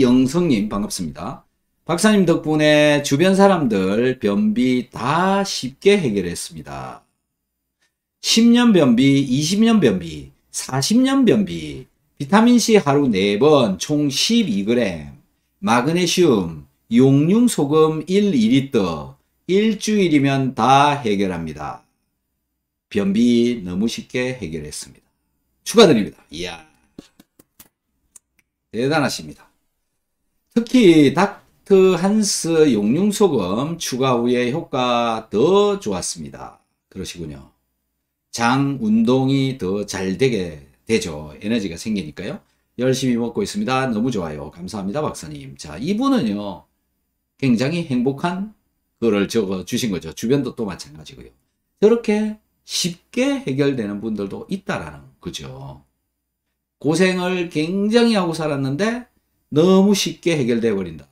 영성님 반갑습니다. 박사님 덕분에 주변 사람들 변비 다 쉽게 해결했습니다. 10년 변비, 20년 변비, 40년 변비, 비타민C 하루 4번 총 12g, 마그네슘, 용융소금 1, 2리터, 일주일이면 다 해결합니다. 변비 너무 쉽게 해결했습니다. 축하드립니다. 이야. 대단하십니다. 특히 닥터 한스 용융소금 추가 후에 효과 더 좋았습니다. 그러시군요. 장 운동이 더 잘 되게 되죠. 에너지가 생기니까요. 열심히 먹고 있습니다. 너무 좋아요. 감사합니다, 박사님. 자, 이분은요, 굉장히 행복한 글을 적어 주신 거죠. 주변도 또 마찬가지고요. 저렇게 쉽게 해결되는 분들도 있다라는 거죠. 고생을 굉장히 하고 살았는데 너무 쉽게 해결되어 버린다.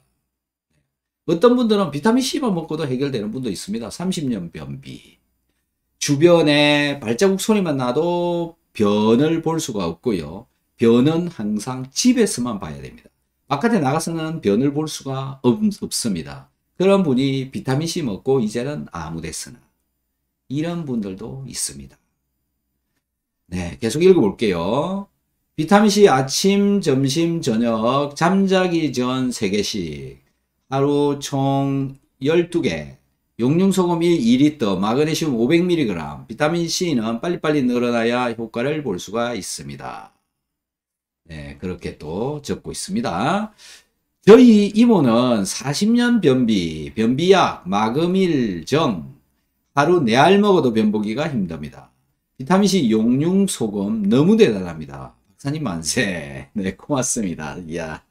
어떤 분들은 비타민C만 먹고도 해결되는 분도 있습니다. 30년 변비. 주변에 발자국 소리만 나도 변을 볼 수가 없고요. 변은 항상 집에서만 봐야 됩니다. 바깥에 나가서는 변을 볼 수가 없, 습니다 그런 분이 비타민C 먹고 이제는 아무 데서나. 이런 분들도 있습니다. 네, 계속 읽어볼게요. 비타민C 아침, 점심, 저녁, 잠자기 전 3개씩, 하루 총 12개, 용융소금 1리터 마그네슘 500mg, 비타민C는 빨리빨리 늘어나야 효과를 볼 수가 있습니다. 네, 그렇게 또 적고 있습니다. 저희 이모는 40년 변비, 변비약, 마금일정, 하루 네알 먹어도 변보기가 힘듭니다. 비타민C 용융소금 너무 대단합니다. 박사님 만세. 네, 고맙습니다. 이야.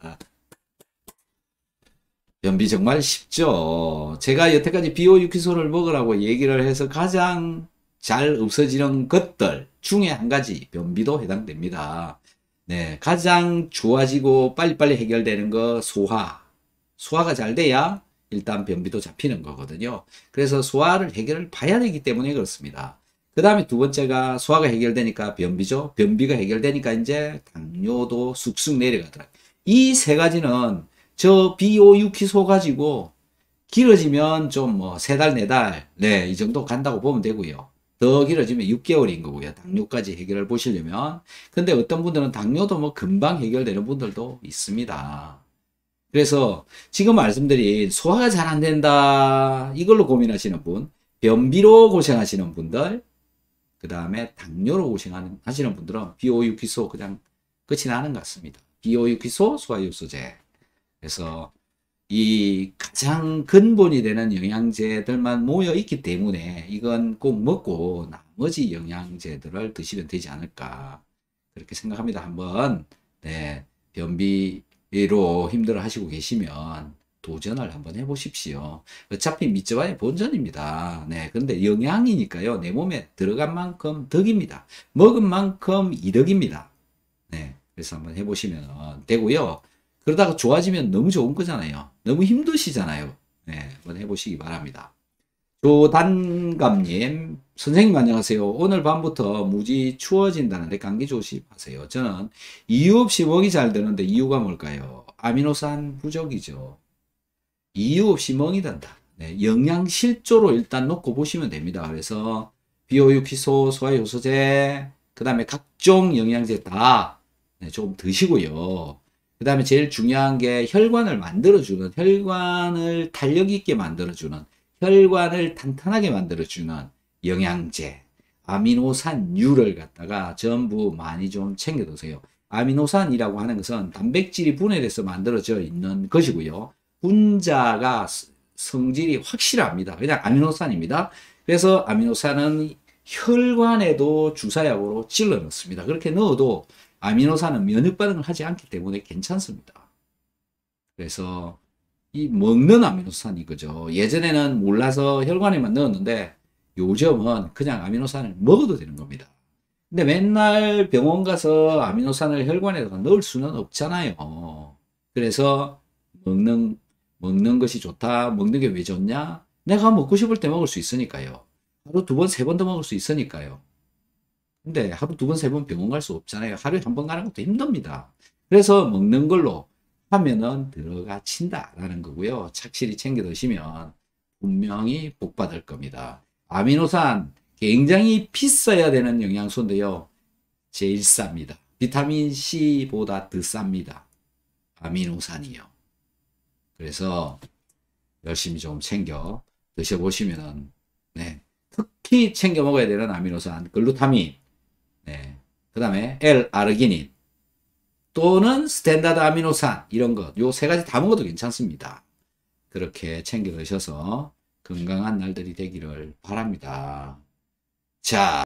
변비 정말 쉽죠. 제가 여태까지 비오 유기소를 먹으라고 얘기를 해서 가장 잘 없어지는 것들 중에 한 가지 변비도 해당됩니다. 네, 가장 좋아지고 빨리빨리 해결되는 거 소화. 소화가 잘 돼야 일단 변비도 잡히는 거거든요. 그래서 소화를 해결을 봐야 되기 때문에 그렇습니다. 그 다음에 두 번째가 소화가 해결되니까 변비죠. 변비가 해결되니까 이제 당뇨도 쑥쑥 내려가더라. 이 세 가지는 저 B56희소 가지고 길어지면 좀 뭐 세 달, 네 달, 네, 이 정도 간다고 보면 되고요. 더 길어지면 6개월인 거고요. 당뇨까지 해결을 보시려면. 근데 어떤 분들은 당뇨도 뭐 금방 해결되는 분들도 있습니다. 그래서 지금 말씀드린 소화가 잘 안 된다 이걸로 고민하시는 분, 변비로 고생하시는 분들, 그 다음에 당뇨로 고생하시는 분들은 비오유기소 그냥 끝이 나는 것 같습니다. 비오유기소 소화유소제. 그래서 이 가장 근본이 되는 영양제들만 모여 있기 때문에 이건 꼭 먹고 나머지 영양제들을 드시면 되지 않을까 그렇게 생각합니다. 한번 네 변비로 힘들어 하시고 계시면 도전을 한번 해보십시오. 어차피 미츠바의 본전입니다. 네, 근데 영양이니까요. 내 몸에 들어간 만큼 덕입니다. 먹은 만큼 이득입니다. 네, 그래서 한번 해보시면 되고요. 그러다가 좋아지면 너무 좋은 거잖아요. 너무 힘드시잖아요. 네, 한번 해보시기 바랍니다. 조단감님, 선생님 안녕하세요. 오늘 밤부터 무지 추워진다는데 감기 조심하세요. 저는 이유 없이 먹이잘되는데 이유가 뭘까요? 아미노산 부족이죠. 이유 없이 멍이 든다. 네, 영양실조로 일단 놓고 보시면 됩니다. 그래서 비오유, 피소, 소화효소제, 그 다음에 각종 영양제 다 네, 조금 드시고요. 그 다음에 제일 중요한 게 혈관을 만들어주는, 혈관을 탄력 있게 만들어주는, 혈관을 탄탄하게 만들어주는 영양제, 아미노산, 유를 갖다가 전부 많이 좀 챙겨두세요. 아미노산이라고 하는 것은 단백질이 분해돼서 만들어져 있는 것이고요. 분자가 성질이 확실합니다. 그냥 아미노산입니다. 그래서 아미노산은 혈관에도 주사약으로 찔러 넣습니다. 그렇게 넣어도 아미노산은 면역 반응을 하지 않기 때문에 괜찮습니다. 그래서 이 먹는 아미노산 이그죠 예전에는 몰라서 혈관에만 넣었는데 요즘은 그냥 아미노산을 먹어도 되는 겁니다. 근데 맨날 병원 가서 아미노산을 혈관에다가 넣을 수는 없잖아요. 그래서 먹는 먹는 것이 좋다. 먹는 게 왜 좋냐? 내가 먹고 싶을 때 먹을 수 있으니까요. 하루 두 번, 세 번 더 먹을 수 있으니까요. 근데 하루 두 번, 세 번 병원 갈 수 없잖아요. 하루에 한 번 가는 것도 힘듭니다. 그래서 먹는 걸로 하면은 들어가 친다라는 거고요. 착실히 챙겨 드시면 분명히 복 받을 겁니다. 아미노산 굉장히 비싸야 되는 영양소인데요. 제일 쌉니다. 비타민 C보다 더 쌉니다. 아미노산이요. 그래서 열심히 좀 챙겨 드셔보시면은 네. 특히 챙겨 먹어야 되는 아미노산 글루타민 네. 그 다음에 L-아르기닌 또는 스탠다드 아미노산 이런 것요 세 가지 다 먹어도 괜찮습니다. 그렇게 챙겨 드셔서 건강한 날들이 되기를 바랍니다. 자.